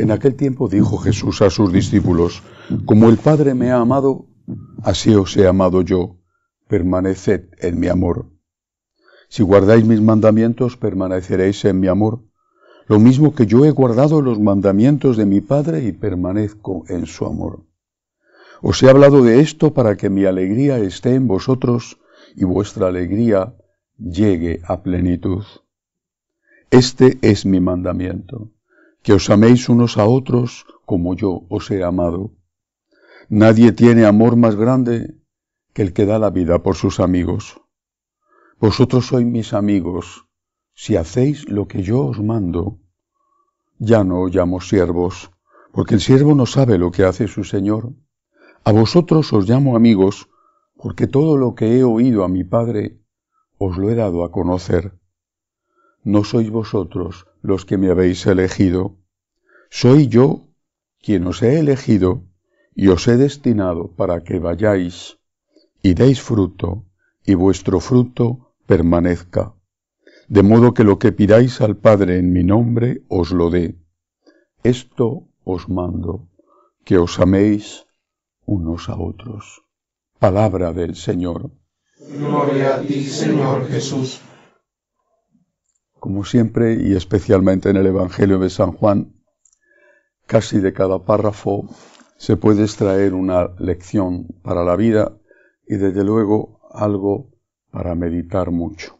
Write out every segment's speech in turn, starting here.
En aquel tiempo dijo Jesús a sus discípulos, Como el Padre me ha amado, así os he amado yo, permaneced en mi amor. Si guardáis mis mandamientos, permaneceréis en mi amor, lo mismo que yo he guardado los mandamientos de mi Padre y permanezco en su amor. Os he hablado de esto para que mi alegría esté en vosotros y vuestra alegría llegue a plenitud. Este es mi mandamiento, que os améis unos a otros como yo os he amado. Nadie tiene amor más grande que el que da la vida por sus amigos. Vosotros sois mis amigos si hacéis lo que yo os mando. Ya no os llamo siervos, porque el siervo no sabe lo que hace su Señor. A vosotros os llamo amigos, porque todo lo que he oído a mi Padre os lo he dado a conocer no sois vosotros los que me habéis elegido, soy yo quien os he elegido y os he destinado para que vayáis y deis fruto, y vuestro fruto permanezca. De modo que lo que pidáis al Padre en mi nombre os lo dé. Esto os mando, que os améis unos a otros. Palabra del Señor. Gloria a ti, Señor Jesús como siempre y especialmente en el Evangelio de San Juan, casi de cada párrafo se puede extraer una lección para la vida y desde luego algo para meditar mucho.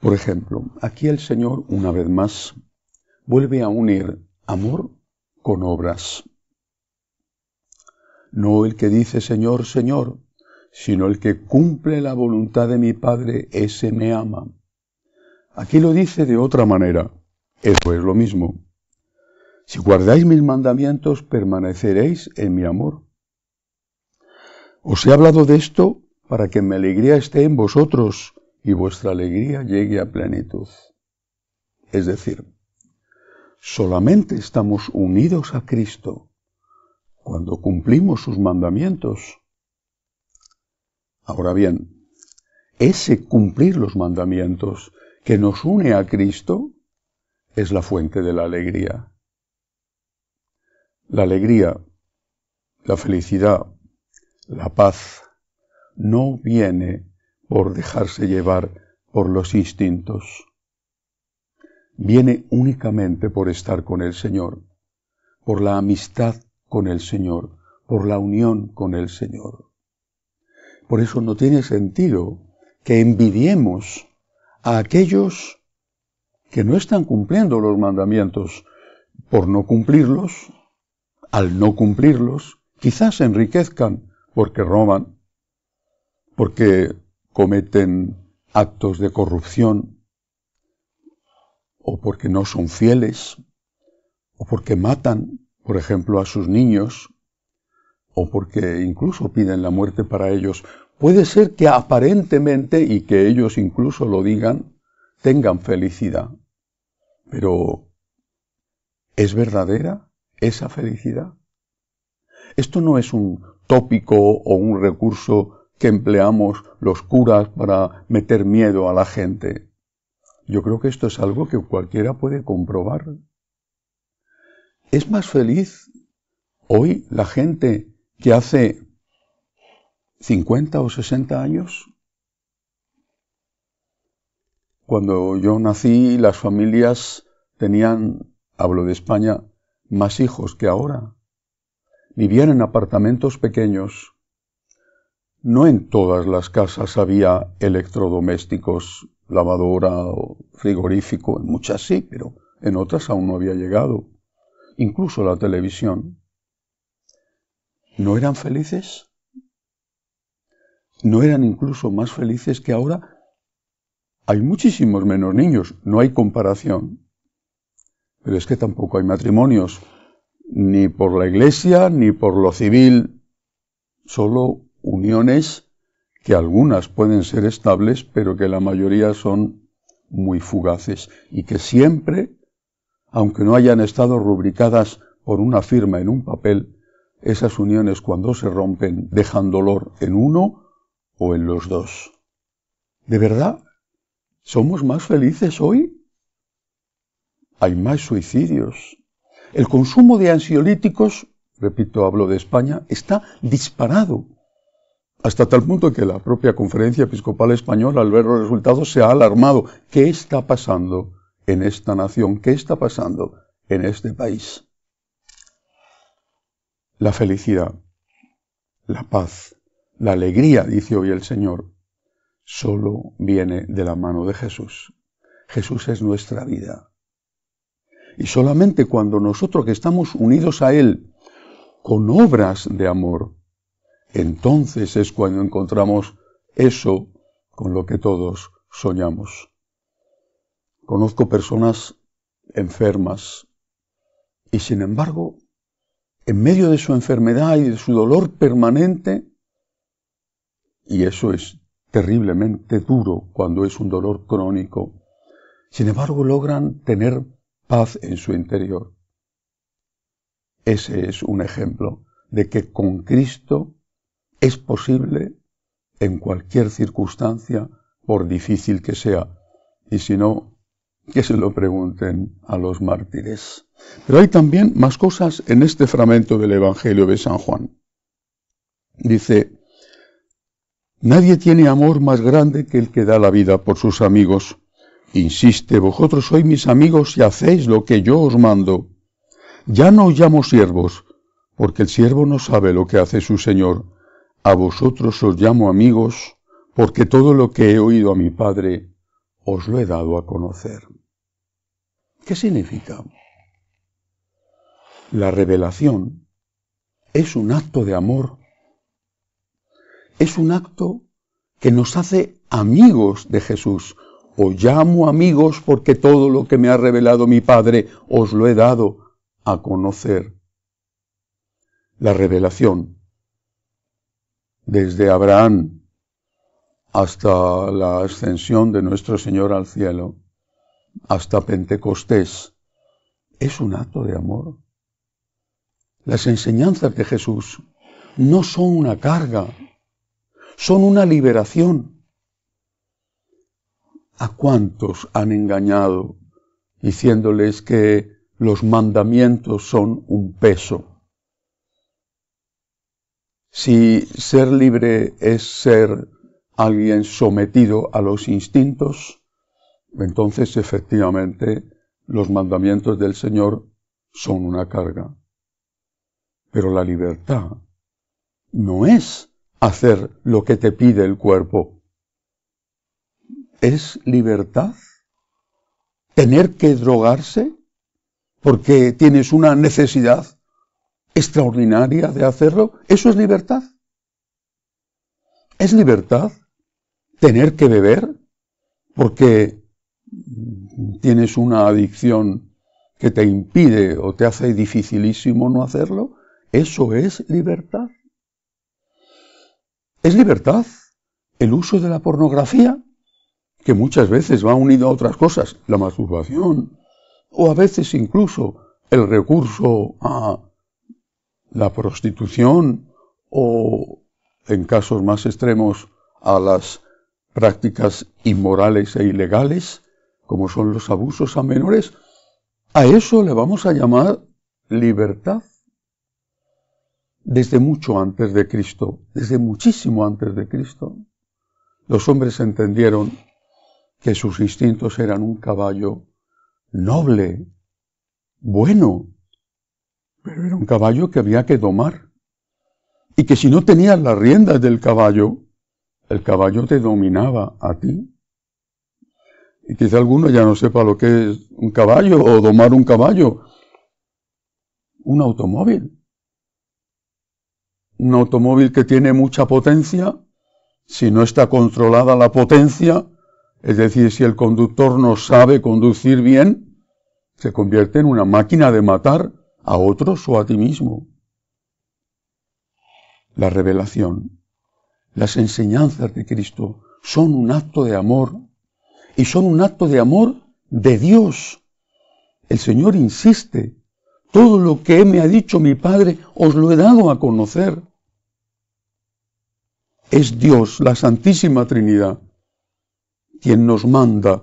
Por ejemplo, aquí el Señor, una vez más, vuelve a unir amor con obras. No el que dice Señor, Señor, sino el que cumple la voluntad de mi Padre, ese me ama. Aquí lo dice de otra manera. Eso es lo mismo. Si guardáis mis mandamientos, permaneceréis en mi amor. Os he hablado de esto para que mi alegría esté en vosotros y vuestra alegría llegue a plenitud. Es decir, solamente estamos unidos a Cristo cuando cumplimos sus mandamientos. Ahora bien, ese cumplir los mandamientos que nos une a Cristo es la fuente de la alegría. La alegría, la felicidad, la paz no viene por dejarse llevar por los instintos. Viene únicamente por estar con el Señor, por la amistad con el Señor, por la unión con el Señor. Por eso no tiene sentido que envidiemos a aquellos que no están cumpliendo los mandamientos por no cumplirlos, al no cumplirlos, quizás enriquezcan porque roban, porque cometen actos de corrupción, o porque no son fieles, o porque matan, por ejemplo, a sus niños, o porque incluso piden la muerte para ellos, Puede ser que aparentemente, y que ellos incluso lo digan, tengan felicidad. Pero, ¿es verdadera esa felicidad? Esto no es un tópico o un recurso que empleamos los curas para meter miedo a la gente. Yo creo que esto es algo que cualquiera puede comprobar. ¿Es más feliz hoy la gente que hace 50 o 60 años. Cuando yo nací, las familias tenían, hablo de España, más hijos que ahora. Vivían en apartamentos pequeños. No en todas las casas había electrodomésticos, lavadora o frigorífico, en muchas sí, pero en otras aún no había llegado. Incluso la televisión. ¿No eran felices? no eran incluso más felices que ahora, hay muchísimos menos niños, no hay comparación. Pero es que tampoco hay matrimonios, ni por la iglesia, ni por lo civil, solo uniones que algunas pueden ser estables, pero que la mayoría son muy fugaces y que siempre, aunque no hayan estado rubricadas por una firma en un papel, esas uniones cuando se rompen dejan dolor en uno en los dos. ¿De verdad? ¿Somos más felices hoy? Hay más suicidios. El consumo de ansiolíticos, repito, hablo de España, está disparado. Hasta tal punto que la propia Conferencia Episcopal Española, al ver los resultados, se ha alarmado. ¿Qué está pasando en esta nación? ¿Qué está pasando en este país? La felicidad, la paz, la alegría, dice hoy el Señor, solo viene de la mano de Jesús. Jesús es nuestra vida. Y solamente cuando nosotros que estamos unidos a Él con obras de amor, entonces es cuando encontramos eso con lo que todos soñamos. Conozco personas enfermas y sin embargo, en medio de su enfermedad y de su dolor permanente, y eso es terriblemente duro cuando es un dolor crónico, sin embargo logran tener paz en su interior. Ese es un ejemplo de que con Cristo es posible en cualquier circunstancia, por difícil que sea, y si no, que se lo pregunten a los mártires. Pero hay también más cosas en este fragmento del Evangelio de San Juan. Dice, Nadie tiene amor más grande que el que da la vida por sus amigos. Insiste, vosotros sois mis amigos y hacéis lo que yo os mando. Ya no os llamo siervos, porque el siervo no sabe lo que hace su Señor. A vosotros os llamo amigos, porque todo lo que he oído a mi Padre os lo he dado a conocer. ¿Qué significa? La revelación es un acto de amor es un acto que nos hace amigos de Jesús. Os llamo amigos porque todo lo que me ha revelado mi Padre os lo he dado a conocer. La revelación. Desde Abraham hasta la ascensión de nuestro Señor al cielo, hasta Pentecostés, es un acto de amor. Las enseñanzas de Jesús no son una carga, son una liberación. ¿A cuántos han engañado diciéndoles que los mandamientos son un peso? Si ser libre es ser alguien sometido a los instintos, entonces efectivamente los mandamientos del Señor son una carga. Pero la libertad no es hacer lo que te pide el cuerpo. ¿Es libertad? ¿Tener que drogarse porque tienes una necesidad extraordinaria de hacerlo? ¿Eso es libertad? ¿Es libertad tener que beber porque tienes una adicción que te impide o te hace dificilísimo no hacerlo? ¿Eso es libertad? ¿Es libertad el uso de la pornografía? Que muchas veces va unido a otras cosas, la masturbación, o a veces incluso el recurso a la prostitución o, en casos más extremos, a las prácticas inmorales e ilegales, como son los abusos a menores, a eso le vamos a llamar libertad desde mucho antes de Cristo, desde muchísimo antes de Cristo, los hombres entendieron que sus instintos eran un caballo noble, bueno, pero era un caballo que había que domar. Y que si no tenías las riendas del caballo, el caballo te dominaba a ti. Y quizá alguno ya no sepa lo que es un caballo o domar un caballo. Un automóvil un automóvil que tiene mucha potencia, si no está controlada la potencia, es decir, si el conductor no sabe conducir bien, se convierte en una máquina de matar a otros o a ti mismo. La revelación, las enseñanzas de Cristo son un acto de amor y son un acto de amor de Dios. El Señor insiste todo lo que me ha dicho mi Padre os lo he dado a conocer. Es Dios, la Santísima Trinidad, quien nos manda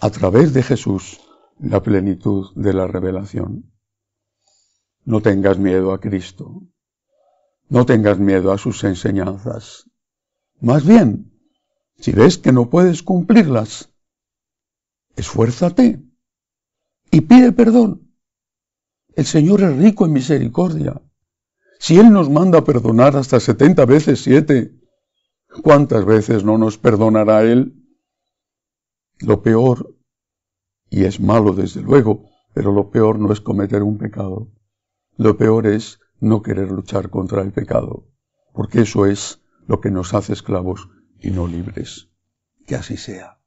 a través de Jesús la plenitud de la revelación. No tengas miedo a Cristo. No tengas miedo a sus enseñanzas. Más bien, si ves que no puedes cumplirlas, esfuérzate y pide perdón el Señor es rico en misericordia. Si Él nos manda a perdonar hasta 70 veces 7, ¿cuántas veces no nos perdonará Él? Lo peor, y es malo desde luego, pero lo peor no es cometer un pecado. Lo peor es no querer luchar contra el pecado, porque eso es lo que nos hace esclavos y no libres. Que así sea.